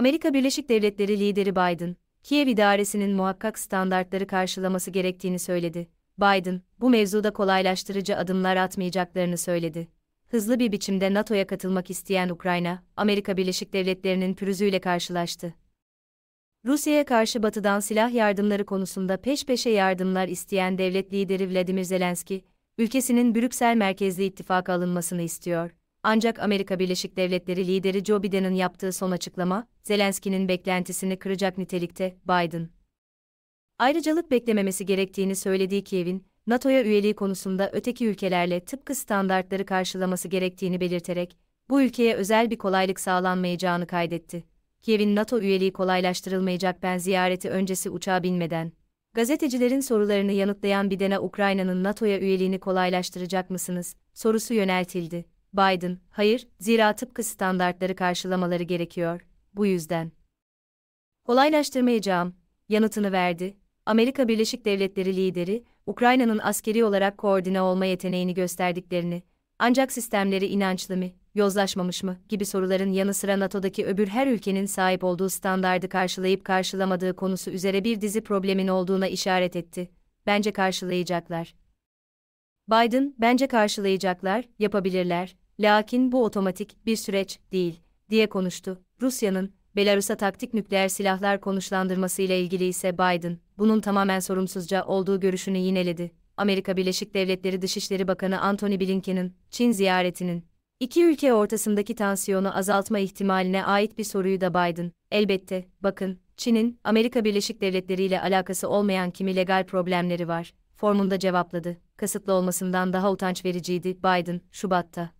Amerika Birleşik Devletleri lideri Biden, Kiev idaresinin muhakkak standartları karşılaması gerektiğini söyledi. Biden, bu mevzuda kolaylaştırıcı adımlar atmayacaklarını söyledi. Hızlı bir biçimde NATO'ya katılmak isteyen Ukrayna, Amerika Birleşik Devletleri'nin pürüzüyle karşılaştı. Rusya'ya karşı batıdan silah yardımları konusunda peş peşe yardımlar isteyen devlet lideri Vladimir Zelenski, ülkesinin Brüksel merkezli ittifaka alınmasını istiyor. Ancak Amerika Birleşik Devletleri lideri Joe Biden'ın yaptığı son açıklama, Zelenski'nin beklentisini kıracak nitelikte, Biden. Ayrıcalık beklememesi gerektiğini söylediği Kiev'in, NATO'ya üyeliği konusunda öteki ülkelerle tıpkı standartları karşılaması gerektiğini belirterek, bu ülkeye özel bir kolaylık sağlanmayacağını kaydetti. Kiev'in NATO üyeliği kolaylaştırılmayacak ben ziyareti öncesi uçağa binmeden. Gazetecilerin sorularını yanıtlayan Biden'e Ukrayna'nın NATO'ya üyeliğini kolaylaştıracak mısınız sorusu yöneltildi. Biden, hayır, zira tıpkı standartları karşılamaları gerekiyor, bu yüzden. Kolaylaştırmayacağım, yanıtını verdi. Amerika Birleşik Devletleri lideri, Ukrayna'nın askeri olarak koordine olma yeteneğini gösterdiklerini, ancak sistemleri inançlı mı, yozlaşmamış mı gibi soruların yanı sıra NATO'daki öbür her ülkenin sahip olduğu standardı karşılayıp karşılamadığı konusu üzere bir dizi problemin olduğuna işaret etti. Bence karşılayacaklar. Biden, bence karşılayacaklar, yapabilirler, lakin bu otomatik bir süreç değil, diye konuştu. Rusya'nın, Belarus'a taktik nükleer silahlar konuşlandırmasıyla ilgili ise Biden, bunun tamamen sorumsuzca olduğu görüşünü yineledi. Amerika Birleşik Devletleri Dışişleri Bakanı Antony Blinken'in Çin ziyaretinin iki ülke ortasındaki tansiyonu azaltma ihtimaline ait bir soruyu da Biden, elbette, bakın, Çin'in Amerika Birleşik Devletleri ile alakası olmayan kimi legal problemleri var formunda cevapladı. Kasıtlı olmasından daha utanç vericiydi Biden, Şubat'ta.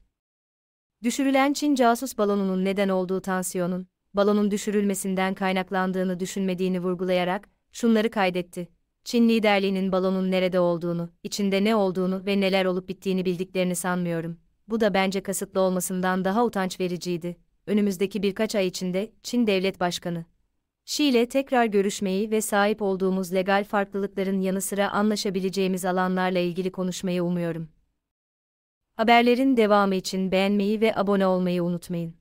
Düşürülen Çin casus balonunun neden olduğu tansiyonun, balonun düşürülmesinden kaynaklandığını düşünmediğini vurgulayarak, şunları kaydetti. Çin liderliğinin balonun nerede olduğunu, içinde ne olduğunu ve neler olup bittiğini bildiklerini sanmıyorum. Bu da bence kasıtlı olmasından daha utanç vericiydi. Önümüzdeki birkaç ay içinde Çin devlet başkanı Şi ile tekrar görüşmeyi ve sahip olduğumuz legal farklılıkların yanı sıra anlaşabileceğimiz alanlarla ilgili konuşmayı umuyorum. Haberlerin devamı için beğenmeyi ve abone olmayı unutmayın.